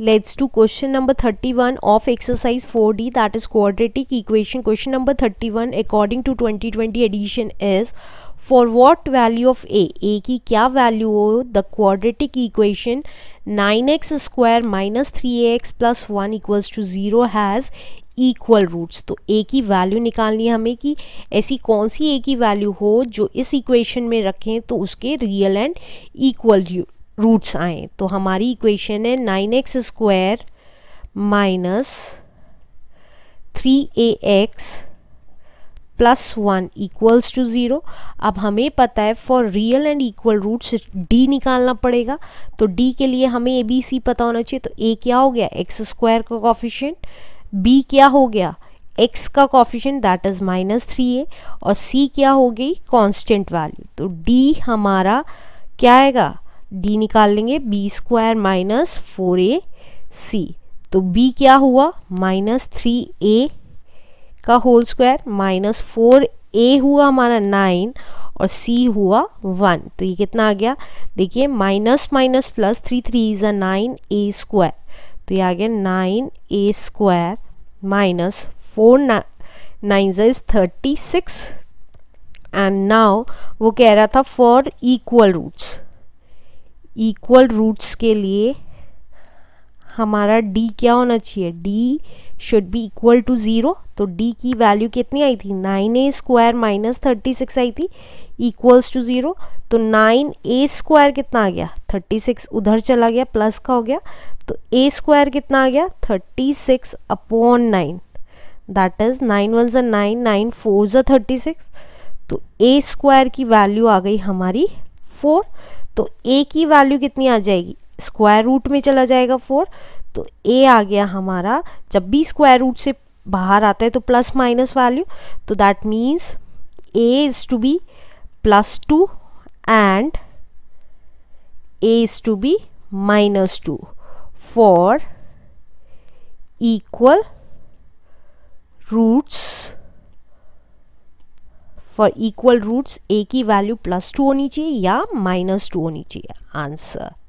let's to question number thirty one of exercise four D that is quadratic equation question number thirty one according to twenty twenty edition is for what value of a a की क्या value हो the quadratic equation nine x square minus three x plus one equals to zero has equal roots तो a की value निकालनी है हमें कि ऐसी कौन सी ए की वैल्यू हो जो इस इक्वेशन में रखें तो उसके रियल एंड इक्वल रूट्स आए तो हमारी इक्वेशन है nine x square minus three a x plus one equals to zero अब हमें पता है for real and equal roots D निकालना पड़ेगा तो डी के लिए हमें ए बी सी पता होना चाहिए तो ए क्या हो गया एक्स स्क्वायर का कॉफिशेंट बी क्या हो गया एक्स का coefficient that is minus three A और सी क्या हो गई कॉन्स्टेंट वैल्यू तो डी हमारा क्या आएगा डी निकाल लेंगे b square minus four a c तो बी क्या हुआ माइनस थ्री ए का whole square minus four a हुआ हमारा नाइन और सी हुआ वन तो ये कितना आ गया देखिए minus minus plus three three is a nine a square तो ये आ गया nine a square minus four nine is thirty six and now वो कह रहा था for equal roots equal roots के लिए हमारा d क्या होना चाहिए d should be equal to zero तो d की वैल्यू कितनी आई थी nine a square minus thirty six आई थी इक्वल्स टू ज़ीरो तो नाइन ए स्क्वायर कितना आ गया थर्टी सिक्स उधर चला गया प्लस का हो गया तो ए स्क्वायर कितना आ गया thirty six upon nine that is nine one ज़ा नाइन नाइन फोर ज़ थर्टी सिक्स तो ए स्क्वायर की वैल्यू आ गई हमारी फोर तो ए की वैल्यू कितनी आ जाएगी स्क्वायर रूट में चला जाएगा फोर तो ए आ गया हमारा जब भी स्क्वायर रूट से बाहर आता है तो प्लस माइनस वैल्यू तो that means a is to be plus two and a is to be minus two for equal roots for equal roots a की वैल्यू प्लस टू होनी चाहिए या माइनस टू होनी चाहिए आंसर